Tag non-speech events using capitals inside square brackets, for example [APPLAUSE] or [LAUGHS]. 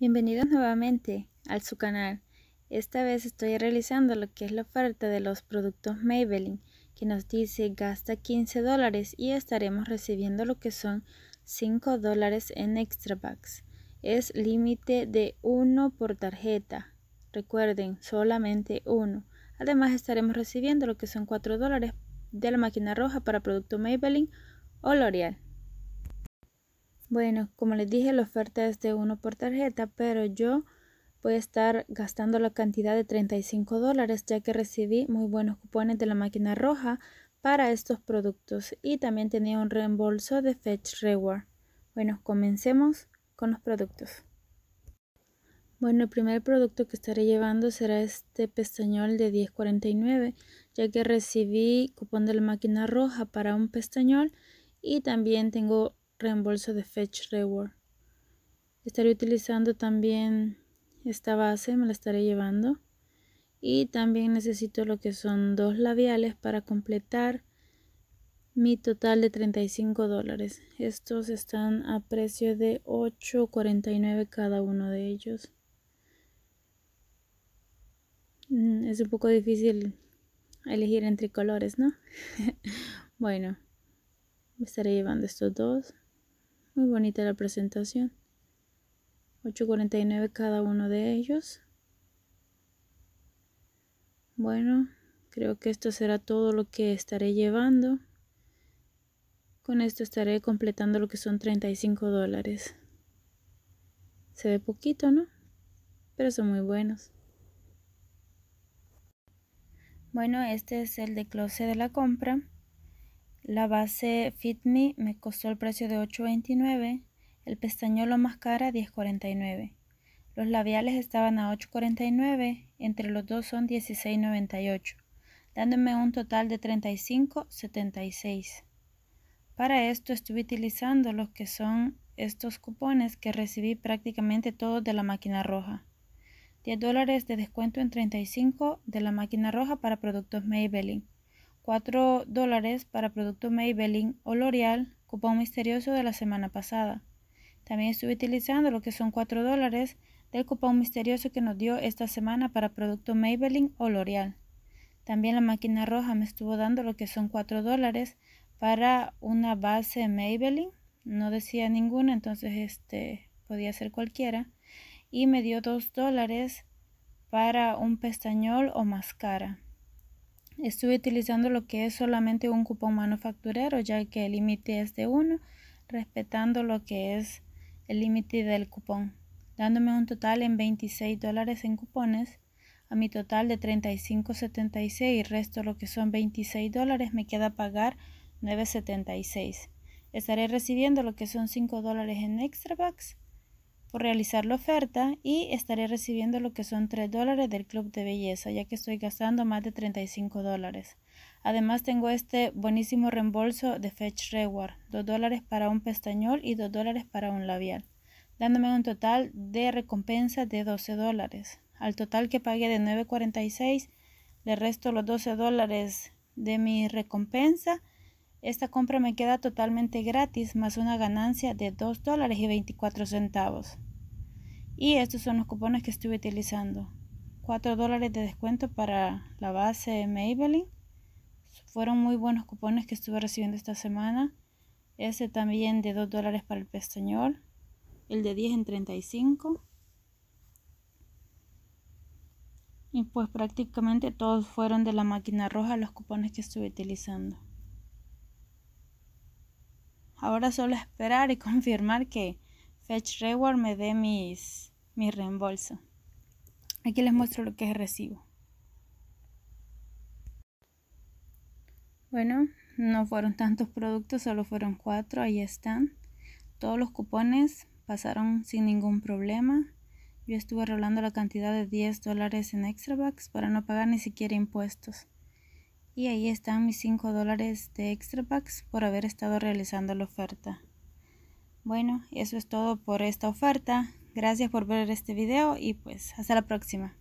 Bienvenidos nuevamente al su canal. Esta vez estoy realizando lo que es la oferta de los productos Maybelline que nos dice gasta 15 dólares y estaremos recibiendo lo que son 5 dólares en extra bucks. Es límite de 1 por tarjeta. Recuerden, solamente 1. Además estaremos recibiendo lo que son 4 dólares de la máquina roja para producto Maybelline o L'Oreal. Bueno, como les dije, la oferta es de uno por tarjeta, pero yo voy a estar gastando la cantidad de 35 dólares ya que recibí muy buenos cupones de la máquina roja para estos productos y también tenía un reembolso de Fetch Reward. Bueno, comencemos con los productos. Bueno, el primer producto que estaré llevando será este pestañol de 10.49 ya que recibí cupón de la máquina roja para un pestañol y también tengo reembolso de Fetch Reward. Estaré utilizando también esta base, me la estaré llevando. Y también necesito lo que son dos labiales para completar mi total de 35 dólares. Estos están a precio de 8.49 cada uno de ellos. Mm, es un poco difícil elegir entre colores, ¿no? [LAUGHS] bueno, me estaré llevando estos dos. Muy bonita la presentación. 8.49 cada uno de ellos. Bueno, creo que esto será todo lo que estaré llevando. Con esto estaré completando lo que son 35 dólares. Se ve poquito, ¿no? Pero son muy buenos. Bueno, este es el de close de la compra. La base Fit Me me costó el precio de $8.29, el pestañuelo más cara $10.49. Los labiales estaban a $8.49, entre los dos son $16.98, dándome un total de $35.76. Para esto estuve utilizando los que son estos cupones que recibí prácticamente todos de la máquina roja. 10 dólares de descuento en 35 de la máquina roja para productos Maybelline 4 dólares para producto Maybelline o L'Oreal, cupón misterioso de la semana pasada. También estuve utilizando lo que son 4 dólares del cupón misterioso que nos dio esta semana para producto Maybelline o L'Oreal. También la máquina roja me estuvo dando lo que son 4 dólares para una base Maybelline. No decía ninguna, entonces este podía ser cualquiera. Y me dio 2 dólares para un pestañol o máscara estuve utilizando lo que es solamente un cupón manufacturero ya que el límite es de 1 respetando lo que es el límite del cupón dándome un total en 26 dólares en cupones a mi total de 35.76 y resto lo que son 26 dólares me queda pagar 9.76 estaré recibiendo lo que son 5 dólares en extra bucks por realizar la oferta y estaré recibiendo lo que son 3 dólares del club de belleza, ya que estoy gastando más de 35 dólares. Además tengo este buenísimo reembolso de Fetch Reward, 2 dólares para un pestañol y 2 dólares para un labial, dándome un total de recompensa de 12 dólares. Al total que pagué de 9.46, le resto los 12 dólares de mi recompensa esta compra me queda totalmente gratis más una ganancia de 2 dólares y 24 centavos. Y estos son los cupones que estuve utilizando. 4 dólares de descuento para la base Maybelline. Fueron muy buenos cupones que estuve recibiendo esta semana. Este también de 2 dólares para el pestañol. El de 10 en 35. Y pues prácticamente todos fueron de la máquina roja los cupones que estuve utilizando. Ahora solo esperar y [LAUGHS] confirmar que Fetch Reward me dé mis, mi reembolso. Aquí les muestro lo que recibo. Bueno, no fueron tantos productos, solo fueron cuatro, ahí están. Todos los cupones pasaron sin ningún problema. Yo estuve arreglando la cantidad de 10 dólares en extra bucks para no pagar ni siquiera impuestos. Y ahí están mis 5 dólares de extra packs por haber estado realizando la oferta. Bueno, eso es todo por esta oferta. Gracias por ver este video y pues hasta la próxima.